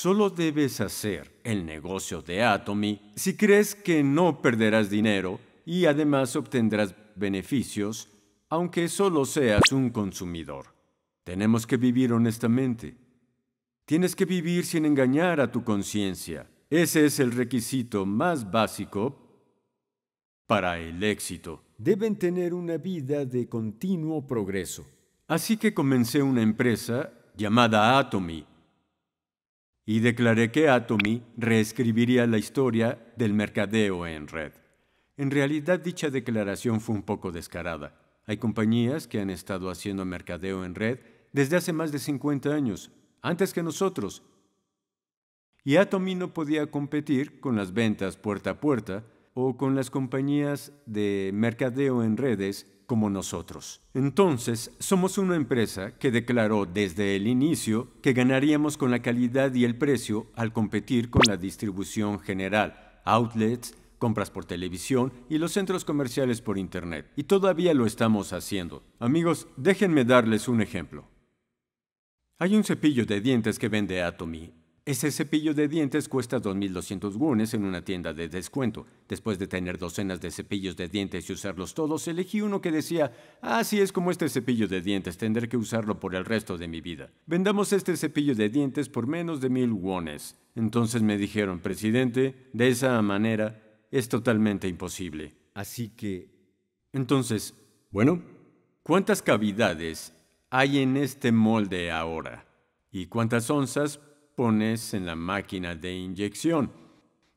solo debes hacer el negocio de Atomy si crees que no perderás dinero y además obtendrás beneficios, aunque solo seas un consumidor. Tenemos que vivir honestamente. Tienes que vivir sin engañar a tu conciencia. Ese es el requisito más básico para el éxito. Deben tener una vida de continuo progreso. Así que comencé una empresa llamada Atomy y declaré que Atomy reescribiría la historia del mercadeo en red. En realidad dicha declaración fue un poco descarada. Hay compañías que han estado haciendo mercadeo en red desde hace más de 50 años, antes que nosotros. Y Atomy no podía competir con las ventas puerta a puerta o con las compañías de mercadeo en redes como nosotros. Entonces, somos una empresa que declaró desde el inicio que ganaríamos con la calidad y el precio al competir con la distribución general, outlets, compras por televisión y los centros comerciales por Internet. Y todavía lo estamos haciendo. Amigos, déjenme darles un ejemplo. Hay un cepillo de dientes que vende Atomy ese cepillo de dientes cuesta 2.200 wones en una tienda de descuento. Después de tener docenas de cepillos de dientes y usarlos todos, elegí uno que decía, así ah, es como este cepillo de dientes, tendré que usarlo por el resto de mi vida. Vendamos este cepillo de dientes por menos de 1.000 wones. Entonces me dijeron, presidente, de esa manera es totalmente imposible. Así que... Entonces, bueno, ¿cuántas cavidades hay en este molde ahora? ¿Y cuántas onzas pones en la máquina de inyección.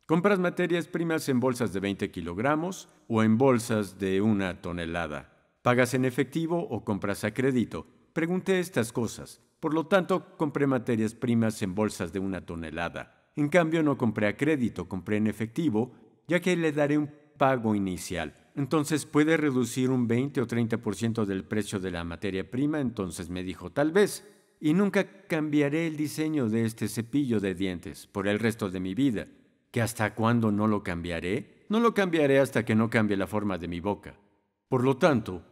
Compras materias primas en bolsas de 20 kilogramos o en bolsas de una tonelada. Pagas en efectivo o compras a crédito. Pregunté estas cosas. Por lo tanto, compré materias primas en bolsas de una tonelada. En cambio, no compré a crédito, compré en efectivo, ya que le daré un pago inicial. Entonces, ¿puede reducir un 20 o 30% del precio de la materia prima? Entonces me dijo, tal vez y nunca cambiaré el diseño de este cepillo de dientes por el resto de mi vida. ¿Que hasta cuándo no lo cambiaré? No lo cambiaré hasta que no cambie la forma de mi boca. Por lo tanto,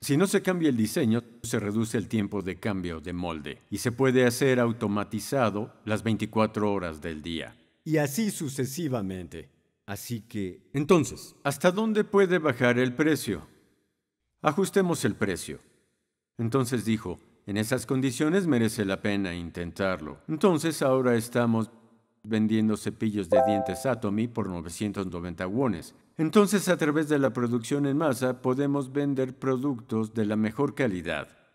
si no se cambia el diseño, se reduce el tiempo de cambio de molde y se puede hacer automatizado las 24 horas del día. Y así sucesivamente. Así que... Entonces, ¿hasta dónde puede bajar el precio? Ajustemos el precio. Entonces dijo, en esas condiciones merece la pena intentarlo. Entonces ahora estamos vendiendo cepillos de dientes Atomy por 990 wones. Entonces a través de la producción en masa podemos vender productos de la mejor calidad.